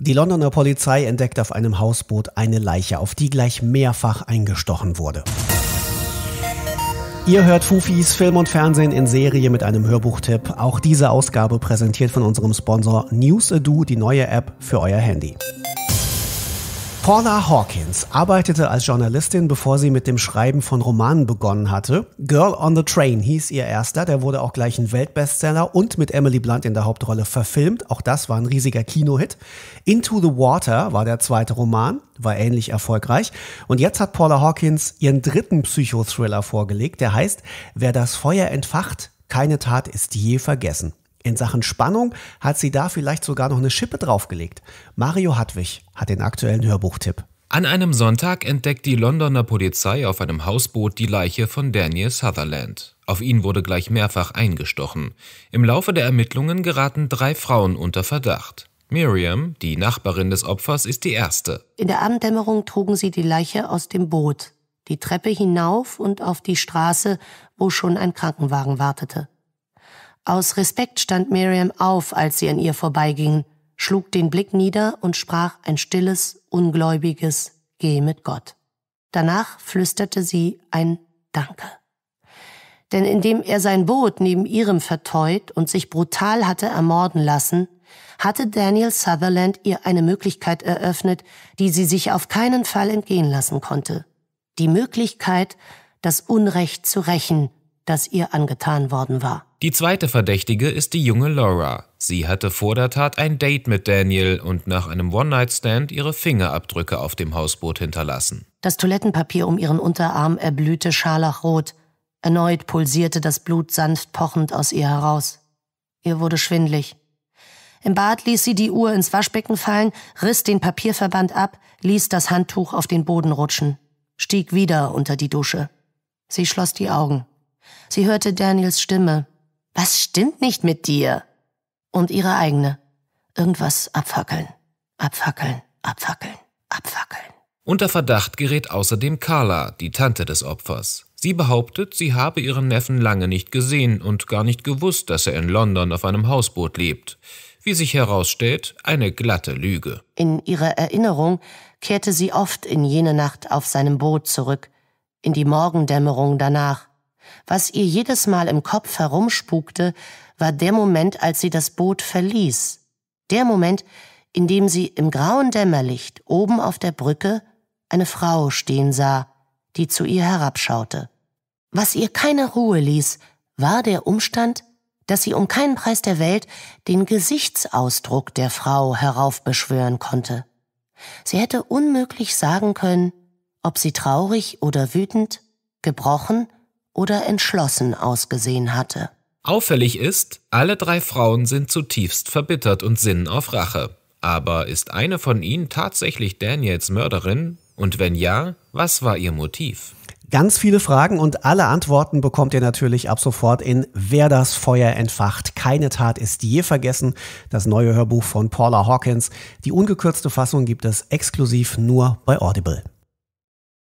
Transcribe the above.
Die Londoner Polizei entdeckt auf einem Hausboot eine Leiche, auf die gleich mehrfach eingestochen wurde. Ihr hört Fufis Film und Fernsehen in Serie mit einem Hörbuchtipp. Auch diese Ausgabe präsentiert von unserem Sponsor Newsedu, die neue App für euer Handy. Paula Hawkins arbeitete als Journalistin, bevor sie mit dem Schreiben von Romanen begonnen hatte. Girl on the Train hieß ihr erster, der wurde auch gleich ein Weltbestseller und mit Emily Blunt in der Hauptrolle verfilmt. Auch das war ein riesiger Kinohit. Into the Water war der zweite Roman, war ähnlich erfolgreich. Und jetzt hat Paula Hawkins ihren dritten Psychothriller vorgelegt, der heißt Wer das Feuer entfacht, keine Tat ist je vergessen. In Sachen Spannung hat sie da vielleicht sogar noch eine Schippe draufgelegt. Mario Hartwig hat den aktuellen Hörbuchtipp. An einem Sonntag entdeckt die Londoner Polizei auf einem Hausboot die Leiche von Daniel Sutherland. Auf ihn wurde gleich mehrfach eingestochen. Im Laufe der Ermittlungen geraten drei Frauen unter Verdacht. Miriam, die Nachbarin des Opfers, ist die erste. In der Abenddämmerung trugen sie die Leiche aus dem Boot, die Treppe hinauf und auf die Straße, wo schon ein Krankenwagen wartete. Aus Respekt stand Miriam auf, als sie an ihr vorbeigingen, schlug den Blick nieder und sprach ein stilles, ungläubiges Geh mit Gott. Danach flüsterte sie ein Danke. Denn indem er sein Boot neben ihrem verteut und sich brutal hatte ermorden lassen, hatte Daniel Sutherland ihr eine Möglichkeit eröffnet, die sie sich auf keinen Fall entgehen lassen konnte. Die Möglichkeit, das Unrecht zu rächen das ihr angetan worden war. Die zweite Verdächtige ist die junge Laura. Sie hatte vor der Tat ein Date mit Daniel und nach einem One-Night-Stand ihre Fingerabdrücke auf dem Hausboot hinterlassen. Das Toilettenpapier um ihren Unterarm erblühte scharlachrot. Erneut pulsierte das Blut sanft pochend aus ihr heraus. Ihr wurde schwindlig. Im Bad ließ sie die Uhr ins Waschbecken fallen, riss den Papierverband ab, ließ das Handtuch auf den Boden rutschen, stieg wieder unter die Dusche. Sie schloss die Augen. Sie hörte Daniels Stimme. Was stimmt nicht mit dir? Und ihre eigene. Irgendwas abfackeln, abfackeln, abfackeln, abfackeln. Unter Verdacht gerät außerdem Carla, die Tante des Opfers. Sie behauptet, sie habe ihren Neffen lange nicht gesehen und gar nicht gewusst, dass er in London auf einem Hausboot lebt. Wie sich herausstellt, eine glatte Lüge. In ihrer Erinnerung kehrte sie oft in jene Nacht auf seinem Boot zurück, in die Morgendämmerung danach, was ihr jedes Mal im Kopf herumspukte, war der Moment, als sie das Boot verließ. Der Moment, in dem sie im grauen Dämmerlicht oben auf der Brücke eine Frau stehen sah, die zu ihr herabschaute. Was ihr keine Ruhe ließ, war der Umstand, dass sie um keinen Preis der Welt den Gesichtsausdruck der Frau heraufbeschwören konnte. Sie hätte unmöglich sagen können, ob sie traurig oder wütend, gebrochen oder entschlossen ausgesehen hatte. Auffällig ist, alle drei Frauen sind zutiefst verbittert und sinnen auf Rache. Aber ist eine von ihnen tatsächlich Daniels Mörderin? Und wenn ja, was war ihr Motiv? Ganz viele Fragen und alle Antworten bekommt ihr natürlich ab sofort in Wer das Feuer entfacht. Keine Tat ist je vergessen. Das neue Hörbuch von Paula Hawkins. Die ungekürzte Fassung gibt es exklusiv nur bei Audible.